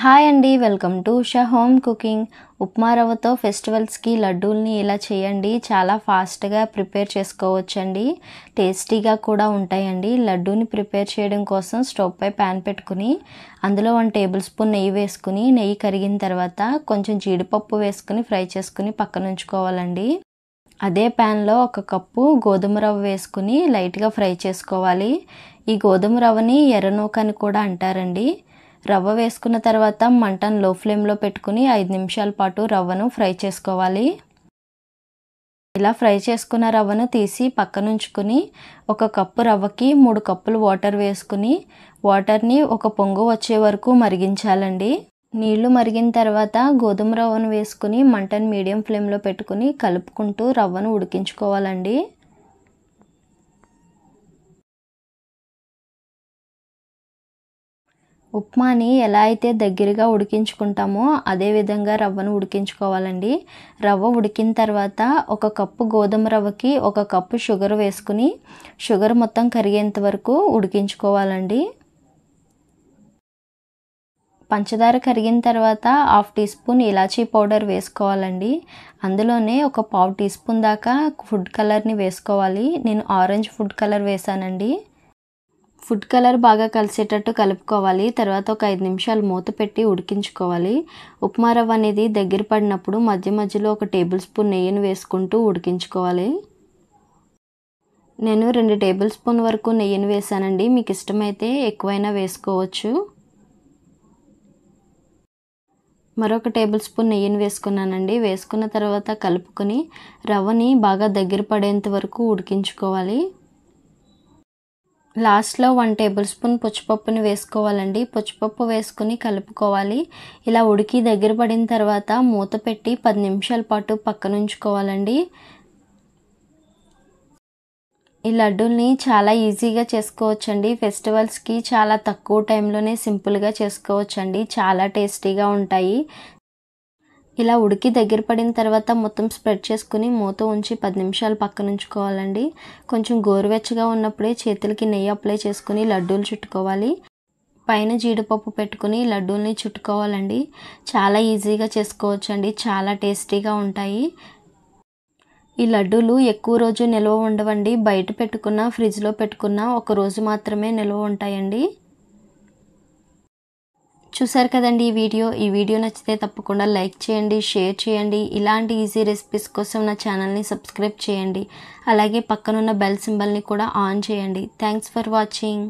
hi అండి welcome to Usha home cooking ఉప్మారవ్వతో ఫెస్టివల్స్కి లడ్డూల్ని ఇలా చేయండి చాలా ఫాస్ట్గా ప్రిపేర్ చేసుకోవచ్చండి టేస్టీగా కూడా ఉంటాయండి లడ్డూని ప్రిపేర్ చేయడం కోసం స్టవ్ పై ప్యాన్ పెట్టుకుని అందులో వన్ టేబుల్ స్పూన్ నెయ్యి వేసుకుని నెయ్యి కరిగిన తర్వాత కొంచెం జీడిపప్పు వేసుకుని ఫ్రై చేసుకుని పక్కన ఉంచుకోవాలండి అదే ప్యాన్లో ఒక కప్పు గోధుమ రవ్వ వేసుకుని లైట్గా ఫ్రై చేసుకోవాలి ఈ గోధుమ రవ్వని ఎర్రనూక అని కూడా అంటారండి రవ్వ వేసుకున్న తర్వాత మంటను లో ఫ్లేమ్లో పెట్టుకుని ఐదు నిమిషాల పాటు రవ్వను ఫ్రై చేసుకోవాలి ఇలా ఫ్రై చేసుకున్న రవ్వను తీసి పక్కనుంచుకుని ఒక కప్పు రవ్వకి మూడు కప్పులు వాటర్ వేసుకుని వాటర్ని ఒక పొంగు వచ్చే వరకు మరిగించాలండి నీళ్లు మరిగిన తర్వాత గోధుమ రవ్వను వేసుకుని మంటను మీడియం ఫ్లేమ్లో పెట్టుకుని కలుపుకుంటూ రవ్వను ఉడికించుకోవాలండి ఉప్మాని ఎలా అయితే దగ్గరగా ఉడికించుకుంటామో అదేవిధంగా రవ్వను ఉడికించుకోవాలండి రవ్వ ఉడికిన తర్వాత ఒక కప్పు గోధుమ రవ్వకి ఒక కప్పు షుగర్ వేసుకుని షుగర్ మొత్తం కరిగేంత వరకు ఉడికించుకోవాలండి పంచదార కరిగిన తర్వాత half teaspoon elaichi powder వేసుకోవాలండి అందులోనే ఒక పావు టీ స్పూన్ దాకా ఫుడ్ కలర్ని వేసుకోవాలి నేను ఆరెంజ్ ఫుడ్ కలర్ వేసానండి ఫుడ్ కలర్ బాగా కలిసేటట్టు కలుపుకోవాలి తర్వాత ఒక ఐదు నిమిషాలు మూత పెట్టి ఉడికించుకోవాలి ఉప్మా రవ్వ అనేది దగ్గర పడినప్పుడు మధ్య మధ్యలో ఒక టేబుల్ స్పూన్ నెయ్యిని వేసుకుంటూ ఉడికించుకోవాలి నేను రెండు టేబుల్ స్పూన్ వరకు నెయ్యిని వేసానండి మీకు ఇష్టమైతే ఎక్కువైనా వేసుకోవచ్చు మరొక టేబుల్ స్పూన్ నెయ్యిని వేసుకున్నానండి వేసుకున్న తర్వాత కలుపుకొని రవ్వని బాగా దగ్గర పడేంత వరకు ఉడికించుకోవాలి లాస్ట్లో వన్ టేబుల్ స్పూన్ పుచ్చిపప్పుని వేసుకోవాలండి పుచ్చిపప్పు వేసుకుని కలుపుకోవాలి ఇలా ఉడికి దగ్గర పడిన తర్వాత మూత పెట్టి పది నిమిషాల పాటు పక్కన ఉంచుకోవాలండి ఈ లడ్డూల్ని చాలా ఈజీగా చేసుకోవచ్చండి ఫెస్టివల్స్కి చాలా తక్కువ టైంలోనే సింపుల్గా చేసుకోవచ్చండి చాలా టేస్టీగా ఉంటాయి ఇలా ఉడికి దగ్గర పడిన తర్వాత మొత్తం స్ప్రెడ్ చేసుకుని మూత ఉంచి పది నిమిషాలు పక్కన ఉంచుకోవాలండి కొంచెం గోరువెచ్చగా ఉన్నప్పుడే చేతులకి నెయ్యి అప్లై చేసుకుని లడ్డూలు చుట్టుకోవాలి పైన జీడిపప్పు పెట్టుకుని లడ్డూల్ని చుట్టుకోవాలండి చాలా ఈజీగా చేసుకోవచ్చండి చాలా టేస్టీగా ఉంటాయి ఈ లడ్డూలు ఎక్కువ రోజు నిల్వ ఉండవండి బయట పెట్టుకున్న ఫ్రిడ్జ్లో పెట్టుకున్న ఒక రోజు మాత్రమే నిల్వ ఉంటాయండి చూసారు కదండి ఈ వీడియో ఈ వీడియో నచ్చితే తప్పకుండా లైక్ చేయండి షేర్ చేయండి ఇలాంటి ఈజీ రెసిపీస్ కోసం నా ఛానల్ని సబ్స్క్రైబ్ చేయండి అలాగే పక్కనున్న బెల్ సింబల్ని కూడా ఆన్ చేయండి థ్యాంక్స్ ఫర్ వాచింగ్